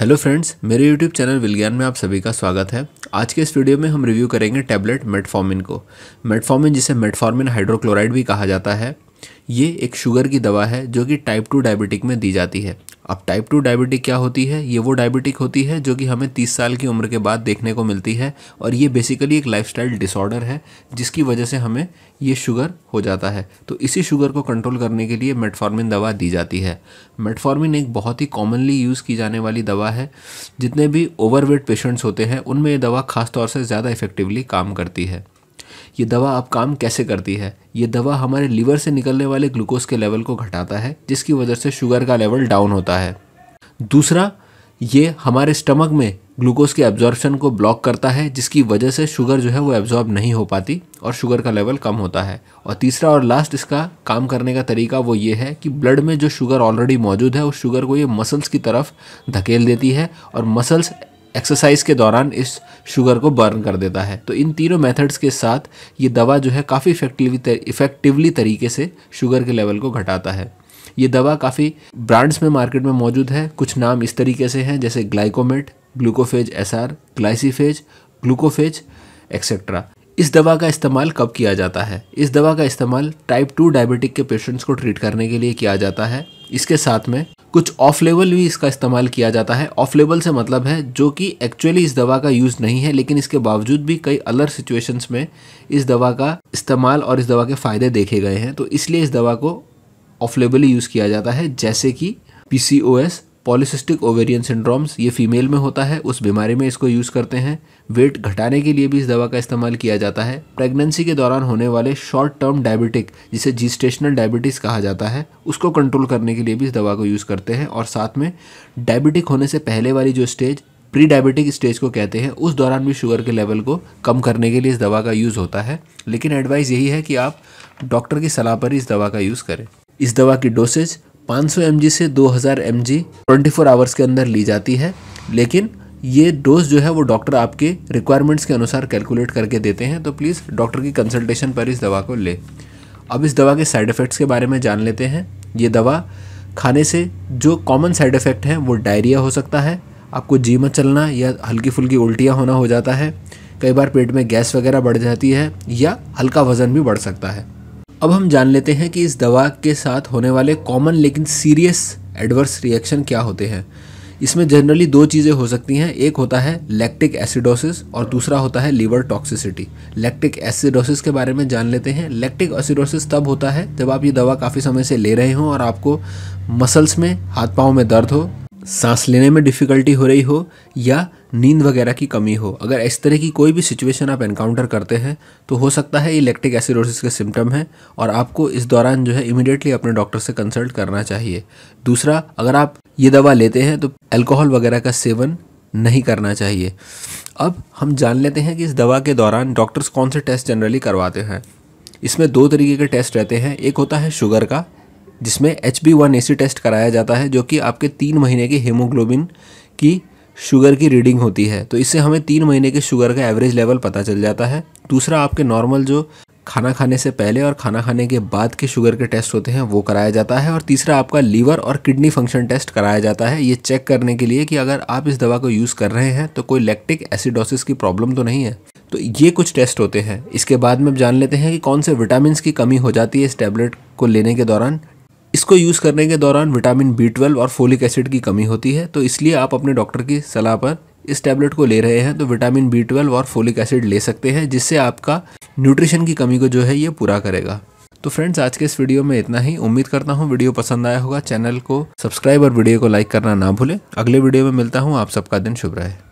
hello friends मेरे YouTube channel Vigyan में आप सभी का स्वागत है आज के इस वीडियो में हम रिव्यू करेंगे टैबलेट मेटफॉर्मिन को मेटफॉर्मिन जिसे मेटफॉर्मिन हाइड्रोक्लोराइड भी कहा जाता है ये एक शुगर की दवा है जो कि टाइप टू डायबिटिक में दी जाती है अब टाइप टू डायबिटिक क्या होती है ये वो डायबिटिक होती है जो कि हमें 30 साल की उम्र के बाद देखने को मिलती है और ये बेसिकली एक लाइफस्टाइल डिसऑर्डर है जिसकी वजह से हमें ये शुगर हो जाता है तो इसी शुगर को कंट्रोल करने के लिए मेटफॉर्मिन दवा दी जाती है मेटफॉर्मिन एक बहुत ही कॉमनली यूज़ की जाने वाली दवा है जितने भी ओवरवेट पेशेंट्स होते हैं उनमें ये दवा खासतौर से ज़्यादा इफेक्टिवली काम करती है ये दवा अब काम कैसे करती है ये दवा हमारे लीवर से निकलने वाले ग्लूकोज के लेवल को घटाता है जिसकी वजह से शुगर का लेवल डाउन होता है दूसरा ये हमारे स्टमक में ग्लूकोज के एब्जॉर्प्शन को ब्लॉक करता है जिसकी वजह से शुगर जो है वो एब्जॉर्ब नहीं हो पाती और शुगर का लेवल कम होता है और तीसरा और लास्ट इसका काम करने का तरीका वो ये है कि ब्लड में जो शुगर ऑलरेडी मौजूद है उस शुगर को ये मसल्स की तरफ धकेल देती है और मसल्स एक्सरसाइज के दौरान इस शुगर को बर्न कर देता है तो इन तीनों मेथड्स के साथ ये दवा जो है काफ़ी इफेक्टिवली इफेक्टिवली तरीके से शुगर के लेवल को घटाता है ये दवा काफ़ी ब्रांड्स में मार्केट में मौजूद है कुछ नाम इस तरीके से हैं जैसे Glycomet Glucophage S R Glyciphage Glucophage etcetera इस दवा का इस्तेमाल कब किया जाता है इस दवा का इस्तेमाल टाइप टू डायबिटिक के पेशेंट्स को ट्रीट करने के लिए किया जाता है इसके साथ में कुछ ऑफ लेवल भी इसका इस्तेमाल किया जाता है ऑफ लेवल से मतलब है जो कि एक्चुअली इस दवा का यूज़ नहीं है लेकिन इसके बावजूद भी कई अलर सिचुएशंस में इस दवा का इस्तेमाल और इस दवा के फ़ायदे देखे गए हैं तो इसलिए इस दवा को ऑफ लेवल यूज़ किया जाता है जैसे कि पी पॉलिसिस्टिक ओवेरियन सिंड्रोम्स ये फीमेल में होता है उस बीमारी में इसको यूज़ करते हैं वेट घटाने के लिए भी इस दवा का इस्तेमाल किया जाता है प्रेगनेंसी के दौरान होने वाले शॉर्ट टर्म डायबिटिक जिसे जीस्टेशनल डायबिटीज़ कहा जाता है उसको कंट्रोल करने के लिए भी इस दवा को यूज़ करते हैं और साथ में डायबिटिक होने से पहले वाली जो स्टेज प्री डायबिटिक स्टेज को कहते हैं उस दौरान भी शुगर के लेवल को कम करने के लिए इस दवा का यूज़ होता है लेकिन एडवाइस यही है कि आप डॉक्टर की सलाह पर इस दवा का यूज़ करें इस दवा की डोसेज 500 सौ से 2000 हज़ार 24 आवर्स के अंदर ली जाती है लेकिन ये डोज जो है वो डॉक्टर आपके रिक्वायरमेंट्स के अनुसार कैलकुलेट करके देते हैं तो प्लीज़ डॉक्टर की कंसल्टेशन पर इस दवा को ले अब इस दवा के साइड इफ़ेक्ट्स के बारे में जान लेते हैं ये दवा खाने से जो कॉमन साइड इफ़ेक्ट हैं वो डायरिया हो सकता है आपको जी मत चलना या हल्की फुल्की उल्टियाँ होना हो जाता है कई बार पेट में गैस वगैरह बढ़ जाती है या हल्का वज़न भी बढ़ सकता है अब हम जान लेते हैं कि इस दवा के साथ होने वाले कॉमन लेकिन सीरियस एडवर्स रिएक्शन क्या होते हैं इसमें जनरली दो चीज़ें हो सकती हैं एक होता है लैक्टिक एसिडोसिस और दूसरा होता है लीवर टॉक्सिसिटी लैक्टिक एसिडोसिस के बारे में जान लेते हैं लैक्टिक एसिडोसिस तब होता है जब आप ये दवा काफ़ी समय से ले रहे हों और आपको मसल्स में हाथ पाँव में दर्द हो सांस लेने में डिफ़िकल्टी हो रही हो या नींद वगैरह की कमी हो अगर इस तरह की कोई भी सिचुएशन आप इनकाउंटर करते हैं तो हो सकता है इलेक्ट्रिक एसिडोसिस के सिम्टम है और आपको इस दौरान जो है इमिडिएटली अपने डॉक्टर से कंसल्ट करना चाहिए दूसरा अगर आप ये दवा लेते हैं तो अल्कोहल वगैरह का सेवन नहीं करना चाहिए अब हम जान लेते हैं कि इस दवा के दौरान डॉक्टर्स कौन से टेस्ट जनरली करवाते हैं इसमें दो तरीके के टेस्ट रहते हैं एक होता है शुगर का जिसमें H B one A C test कराया जाता है जो कि आपके तीन महीने के हेमोग्लोबिन की शुगर की रीडिंग होती है तो इससे हमें तीन महीने के शुगर का एवरेज लेवल पता चल जाता है दूसरा आपके नॉर्मल जो खाना खाने से पहले और खाना खाने के बाद के शुगर के टेस्ट होते हैं वो कराया जाता है और तीसरा आपका लीवर और किडनी फंक्शन टेस्ट कराया जाता है ये चेक करने के लिए कि अगर आप इस दवा को यूज़ कर रहे हैं तो कोई लैक्टिक एसिडोसिस की प्रॉब्लम तो नहीं है तो ये कुछ टेस्ट होते हैं इसके बाद में जान लेते हैं कि कौन से विटामिन की कमी हो जाती है इस टैबलेट को लेने के दौरान इसको यूज़ करने के दौरान विटामिन बी ट्वेल्व और फोलिक एसिड की कमी होती है तो इसलिए आप अपने डॉक्टर की सलाह पर इस टैबलेट को ले रहे हैं तो विटामिन बी ट्वेल्व और फोलिक एसिड ले सकते हैं जिससे आपका न्यूट्रिशन की कमी को जो है ये पूरा करेगा तो फ्रेंड्स आज के इस वीडियो में इतना ही उम्मीद करता हूँ वीडियो पसंद आया होगा चैनल को सब्सक्राइब और वीडियो को लाइक करना ना भूलें अगले वीडियो में मिलता हूँ आप सबका दिन शुभ रहे